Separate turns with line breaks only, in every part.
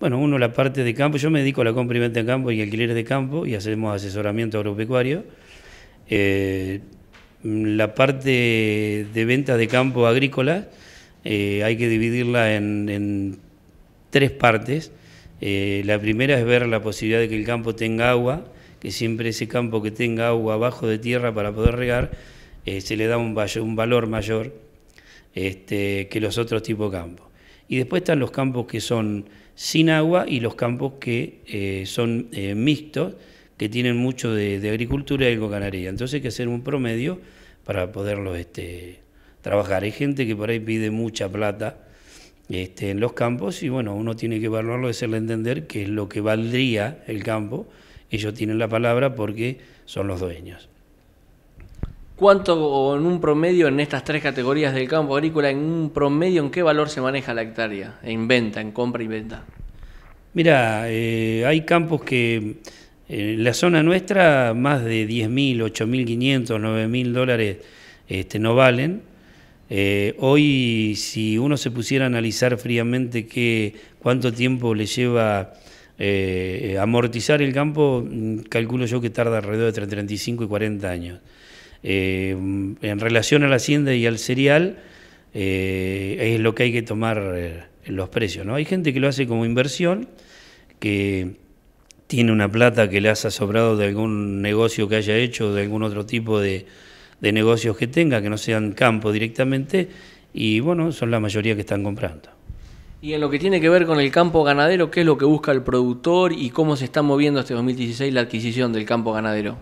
Bueno, uno la parte de campo, yo me dedico a la compra y venta de campo y alquileres de campo y hacemos asesoramiento agropecuario. Eh, la parte de ventas de campo agrícola eh, hay que dividirla en, tres partes. Eh, la primera es ver la posibilidad de que el campo tenga agua, que siempre ese campo que tenga agua abajo de tierra para poder regar se le da un, un valor mayor este, que los otros tipos de campo. Y después están los campos que son sin agua y los campos que eh, son eh, mixtos, que tienen mucho de, agricultura y algo canaria. Entonces hay que hacer un promedio para poderlos este, trabajar. Hay gente que por ahí pide mucha plata este, en los campos y bueno, uno tiene que evaluarlo, hacerle entender que es lo que valdría el campo. Ellos tienen la palabra porque son los dueños.
¿Cuánto en un promedio en estas tres categorías del campo agrícola, en un promedio, en qué valor se maneja la hectárea en venta, en compra y venta?
Mira, eh, hay campos que eh, en la zona nuestra más de 10.000, 8.500, 9.000 dólares este, no valen. Eh, hoy, si uno se pusiera a analizar fríamente cuánto tiempo le lleva amortizar el campo, mm, calculo yo que tarda alrededor de 35 y 40 años. Eh, en relación a la hacienda y al cereal, eh, es lo que hay que tomar eh, los precios. ¿no? Hay gente que lo hace como inversión, que tiene una plata que le ha sobrado de algún negocio que haya hecho, de algún otro tipo de, de negocios que tenga, que no sean campo directamente, y bueno, son la mayoría que están comprando.
Y en lo que tiene que ver con el campo ganadero, ¿qué es lo que busca el productor y cómo se está moviendo este 2016 la adquisición del campo ganadero?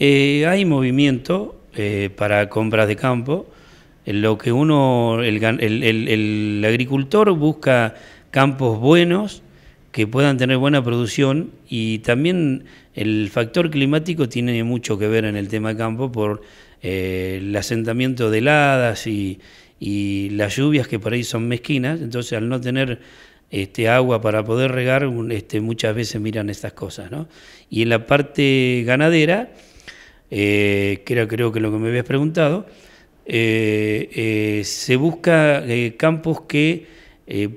Eh, hay movimiento eh, para compras de campo. Eh, lo que uno, el, agricultor busca campos buenos que puedan tener buena producción y también el factor climático tiene mucho que ver en el tema de campo por el asentamiento de heladas y, las lluvias que por ahí son mezquinas, entonces al no tener este, agua para poder regar, este, muchas veces miran estas cosas. ¿no? Y en la parte ganadera que eh, era creo que lo que me habías preguntado, eh, eh, se busca campos que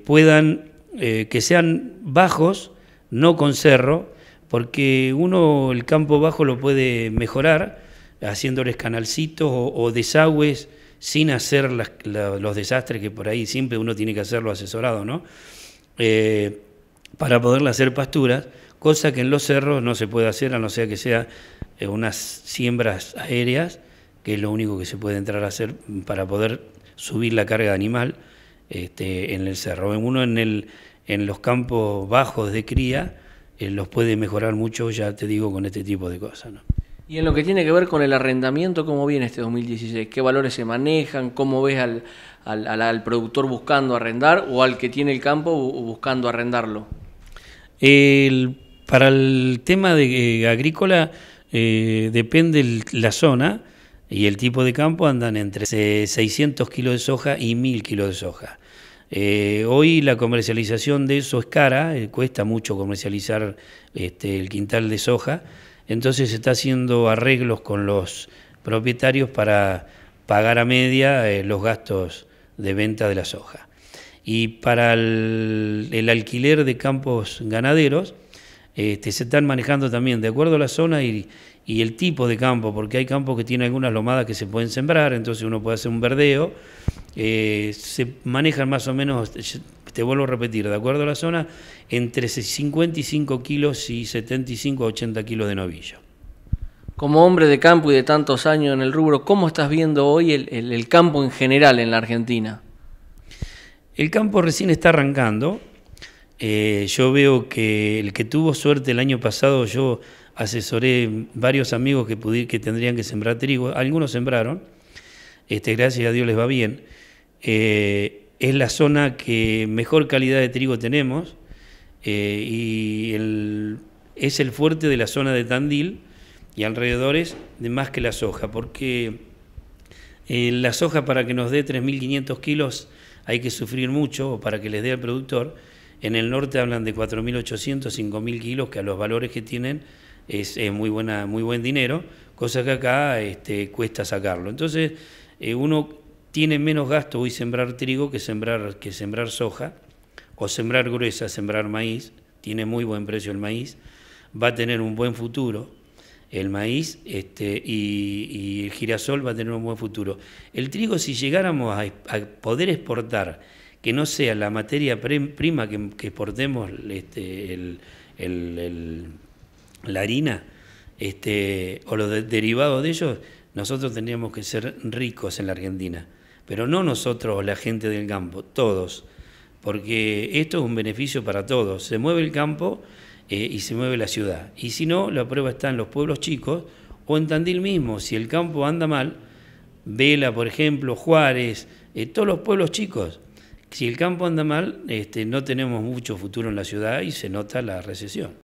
puedan, que sean bajos, no con cerro, porque uno el campo bajo lo puede mejorar haciéndoles canalcitos o, desagües sin hacer los desastres que por ahí siempre uno tiene que hacerlo asesorado, ¿no? para poderle hacer pasturas, cosa que en los cerros no se puede hacer a no ser que sea eh, unas siembras aéreas, que es lo único que se puede entrar a hacer para poder subir la carga de animal este, en el cerro. Uno en, el, en los campos bajos de cría eh, los puede mejorar mucho, ya te digo, con este tipo de cosas.
Y en lo que tiene que ver con el arrendamiento, ¿cómo viene este 2016? ¿Qué valores se manejan? ¿Cómo ves al, al productor buscando arrendar o al que tiene el campo buscando arrendarlo?
El para el tema de eh, agrícola eh, depende la zona y el tipo de campo andan entre 600 kilos de soja y 1000 kilos de soja. Eh, hoy la comercialización de eso es cara, cuesta mucho comercializar este, el quintal de soja, entonces se está haciendo arreglos con los propietarios para pagar a media los gastos de venta de la soja. Y para el alquiler de campos ganaderos, este, se están manejando también de acuerdo a la zona y, el tipo de campo, porque hay campos que tienen algunas lomadas que se pueden sembrar, entonces uno puede hacer un verdeo. Eh, se manejan más o menos, te vuelvo a repetir, de acuerdo a la zona, entre 55 kilos y 75 a 80 kilos de novillo.
Como hombre de campo y de tantos años en el rubro, ¿cómo estás viendo hoy el campo en general en la Argentina? El campo recién está arrancando,
eh, yo veo que el que tuvo suerte el año pasado, yo asesoré varios amigos que, pudir, que tendrían que sembrar trigo, algunos sembraron, este, gracias a Dios les va bien. Eh, es la zona que mejor calidad de trigo tenemos eh, y es el fuerte de la zona de Tandil y alrededores de más que la soja, porque la soja para que nos dé 3.500 kilos hay que sufrir mucho para que les dé al productor en el norte hablan de 4.800, 5.000 kilos, que a los valores que tienen es, muy, buena, muy buen dinero, cosa que acá este, cuesta sacarlo. Entonces, eh, uno tiene menos gasto hoy sembrar trigo que sembrar, que sembrar soja, o sembrar gruesa, sembrar maíz, tiene muy buen precio el maíz, va a tener un buen futuro el maíz este, y, el girasol va a tener un buen futuro. El trigo, si llegáramos a poder exportar que no sea la materia prima que, exportemos este, la harina este, o los derivados de ellos, nosotros tendríamos que ser ricos en la Argentina. Pero no nosotros, la gente del campo, todos. Porque esto es un beneficio para todos. Se mueve el campo eh, y se mueve la ciudad. Y si no, la prueba está en los pueblos chicos o en Tandil mismo. Si el campo anda mal, Vela, por ejemplo, Juárez, eh, todos los pueblos chicos si el campo anda mal, este, no tenemos mucho futuro en la ciudad y se nota la recesión.